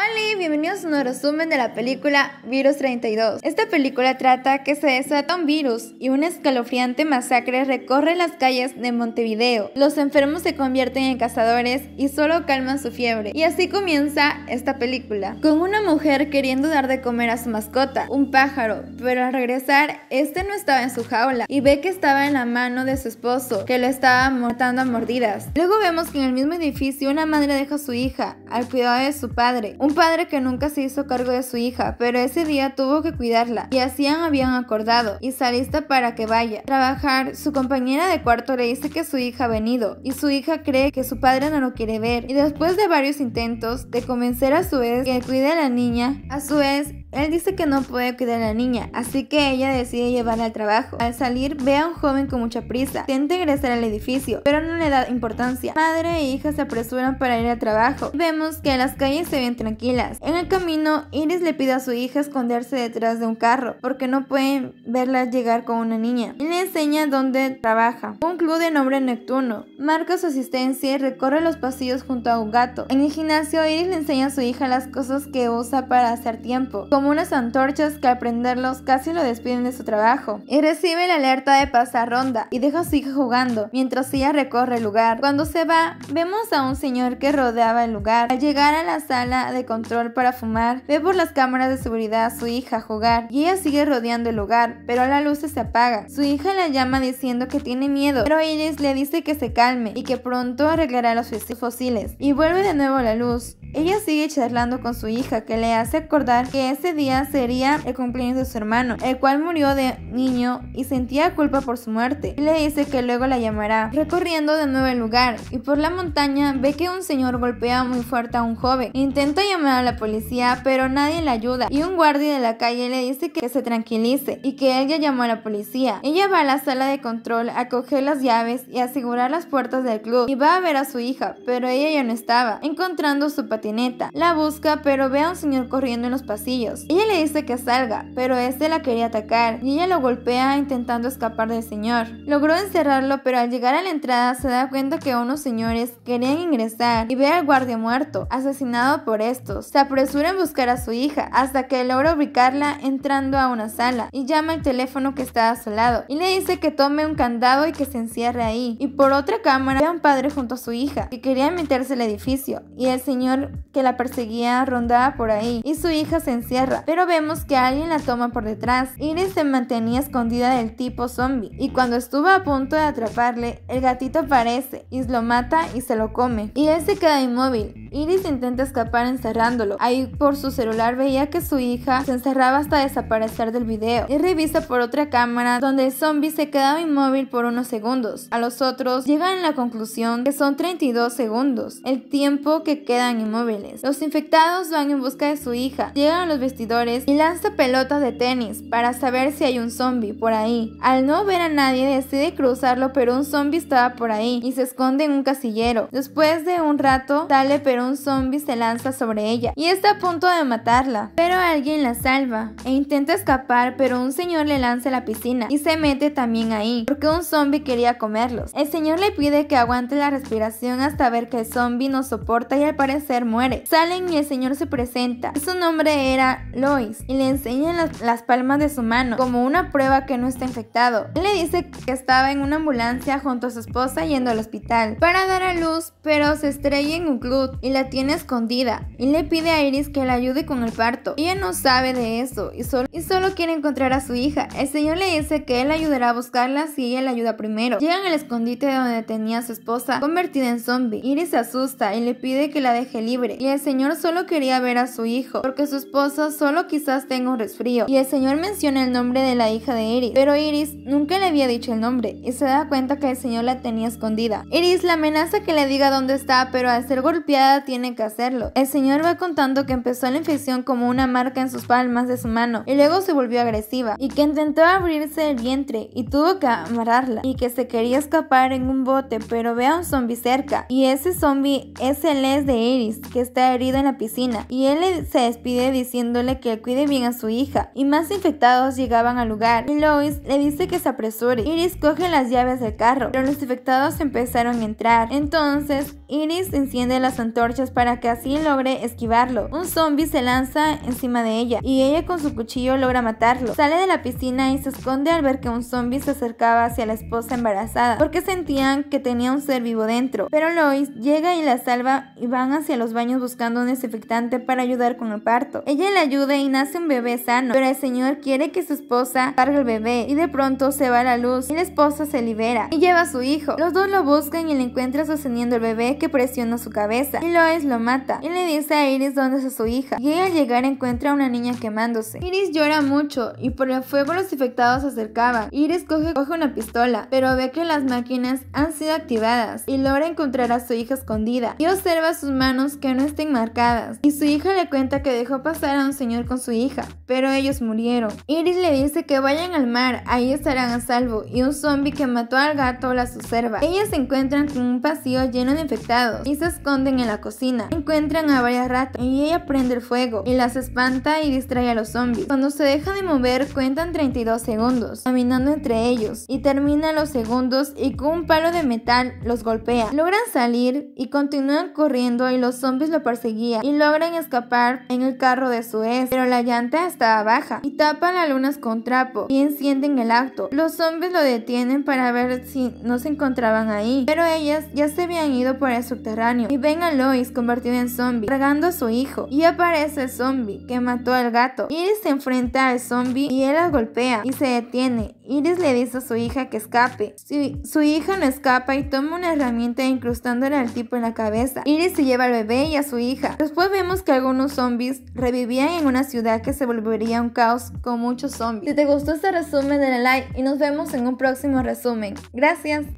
Hola, bienvenidos a un resumen de la película Virus 32. Esta película trata que se desata un virus y una escalofriante masacre recorre las calles de Montevideo. Los enfermos se convierten en cazadores y solo calman su fiebre. Y así comienza esta película, con una mujer queriendo dar de comer a su mascota, un pájaro, pero al regresar, este no estaba en su jaula y ve que estaba en la mano de su esposo, que lo estaba matando a mordidas. Luego vemos que en el mismo edificio una madre deja a su hija al cuidado de su padre, un padre que nunca se hizo cargo de su hija, pero ese día tuvo que cuidarla y así habían acordado y saliste para que vaya. a Trabajar, su compañera de cuarto le dice que su hija ha venido y su hija cree que su padre no lo quiere ver y después de varios intentos de convencer a su vez que cuide a la niña, a su vez él dice que no puede cuidar a la niña, así que ella decide llevarla al trabajo. Al salir, ve a un joven con mucha prisa. Intenta ingresar al edificio, pero no le da importancia. Madre e hija se apresuran para ir al trabajo. Vemos que las calles se ven tranquilas. En el camino, Iris le pide a su hija esconderse detrás de un carro, porque no pueden verla llegar con una niña. Y le enseña dónde trabaja. Un club de nombre Neptuno. Marca su asistencia y recorre los pasillos junto a un gato. En el gimnasio, Iris le enseña a su hija las cosas que usa para hacer tiempo como unas antorchas que al prenderlos casi lo despiden de su trabajo, y recibe la alerta de pasar ronda y deja a su hija jugando mientras ella recorre el lugar. Cuando se va, vemos a un señor que rodeaba el lugar. Al llegar a la sala de control para fumar, ve por las cámaras de seguridad a su hija jugar y ella sigue rodeando el lugar, pero la luz se apaga. Su hija la llama diciendo que tiene miedo, pero Iris le dice que se calme y que pronto arreglará los fósiles y vuelve de nuevo la luz. Ella sigue charlando con su hija, que le hace acordar que ese día sería el cumpleaños de su hermano, el cual murió de niño y sentía culpa por su muerte. le dice que luego la llamará. Recorriendo de nuevo el lugar y por la montaña ve que un señor golpea muy fuerte a un joven. Intenta llamar a la policía, pero nadie le ayuda y un guardia de la calle le dice que se tranquilice y que ella llamó a la policía. Ella va a la sala de control a coger las llaves y asegurar las puertas del club y va a ver a su hija, pero ella ya no estaba, encontrando su patrón la busca, pero ve a un señor corriendo en los pasillos. Ella le dice que salga, pero este la quería atacar y ella lo golpea intentando escapar del señor. Logró encerrarlo, pero al llegar a la entrada se da cuenta que unos señores querían ingresar y ve al guardia muerto, asesinado por estos. Se apresura en buscar a su hija hasta que logra ubicarla entrando a una sala y llama al teléfono que está a su lado y le dice que tome un candado y que se encierre ahí. Y por otra cámara ve a un padre junto a su hija que quería meterse al edificio y el señor que la perseguía rondaba por ahí y su hija se encierra, pero vemos que alguien la toma por detrás. Iris se mantenía escondida del tipo zombie y cuando estuvo a punto de atraparle, el gatito aparece y lo mata y se lo come. Y él se queda inmóvil. Iris intenta escapar encerrándolo. Ahí por su celular veía que su hija se encerraba hasta desaparecer del video y revisa por otra cámara donde el zombie se quedaba inmóvil por unos segundos. A los otros llegan a la conclusión que son 32 segundos, el tiempo que quedan inmóviles. Los infectados van en busca de su hija, llegan a los vestidores y lanza pelotas de tenis para saber si hay un zombie por ahí. Al no ver a nadie decide cruzarlo pero un zombie estaba por ahí y se esconde en un casillero. Después de un rato sale pero un zombie se lanza sobre ella y está a punto de matarla. Pero alguien la salva e intenta escapar pero un señor le lanza la piscina y se mete también ahí porque un zombie quería comerlos. El señor le pide que aguante la respiración hasta ver que el zombie no soporta y al parecer muere. Salen y el señor se presenta. Su nombre era Lois y le enseña las, palmas de su mano como una prueba que no está infectado. Él le dice que estaba en una ambulancia junto a su esposa yendo al hospital para dar a luz, pero se estrella en un club y la tiene escondida. Y le pide a Iris que la ayude con el parto. Ella no sabe de eso y solo, y solo quiere encontrar a su hija. El señor le dice que él ayudará a buscarla si ella la ayuda primero. Llegan al escondite donde tenía a su esposa convertida en zombie. Iris se asusta y le pide que la deje libre y el señor solo quería ver a su hijo, porque su esposa solo quizás tenga un resfrío. Y el señor menciona el nombre de la hija de Iris, pero Iris nunca le había dicho el nombre y se da cuenta que el señor la tenía escondida. Iris la amenaza que le diga dónde está, pero al ser golpeada tiene que hacerlo. El señor va contando que empezó la infección como una marca en sus palmas de su mano y luego se volvió agresiva y que intentó abrirse el vientre y tuvo que amarrarla y que se quería escapar en un bote, pero ve a un zombie cerca y ese zombie es el es de Iris que está herido en la piscina y él se despide diciéndole que cuide bien a su hija y más infectados llegaban al lugar y Lois le dice que se apresure. Iris coge las llaves del carro pero los infectados empezaron a entrar. Entonces Iris enciende las antorchas para que así logre esquivarlo. Un zombie se lanza encima de ella y ella con su cuchillo logra matarlo. Sale de la piscina y se esconde al ver que un zombie se acercaba hacia la esposa embarazada porque sentían que tenía un ser vivo dentro. Pero Lois llega y la salva y van hacia los años buscando un desinfectante para ayudar con el parto. Ella le ayuda y nace un bebé sano, pero el señor quiere que su esposa cargue el bebé y de pronto se va a la luz y la esposa se libera y lleva a su hijo. Los dos lo buscan y le encuentra sosteniendo el bebé que presiona su cabeza y Lois lo mata y le dice a Iris dónde está su hija y al llegar encuentra a una niña quemándose. Iris llora mucho y por el fuego los infectados se acercaban. Iris coge, coge una pistola pero ve que las máquinas han sido activadas y logra encontrar a su hija escondida y observa sus manos que no estén marcadas. Y su hija le cuenta que dejó pasar a un señor con su hija, pero ellos murieron. Iris le dice que vayan al mar, ahí estarán a salvo, y un zombie que mató al gato las observa. Ellas se encuentran con un pasillo lleno de infectados y se esconden en la cocina. Encuentran a varias ratas y ella prende el fuego y las espanta y distrae a los zombies. Cuando se deja de mover cuentan 32 segundos, caminando entre ellos, y termina los segundos y con un palo de metal los golpea. Logran salir y continúan corriendo y los zombies zombies lo perseguían y logran escapar en el carro de su ex, pero la llanta estaba baja y tapan las lunas con trapo y encienden el acto. Los zombies lo detienen para ver si no se encontraban ahí, pero ellas ya se habían ido por el subterráneo y ven a Lois convertida en zombie, tragando a su hijo y aparece el zombie que mató al gato. Iris se enfrenta al zombie y él la golpea y se detiene. Iris le dice a su hija que escape. Su, su hija no escapa y toma una herramienta incrustándole al tipo en la cabeza. Iris se lleva al bebé y a su hija. Después vemos que algunos zombies revivían en una ciudad que se volvería un caos con muchos zombies. Si te gustó este resumen, dale like y nos vemos en un próximo resumen. Gracias.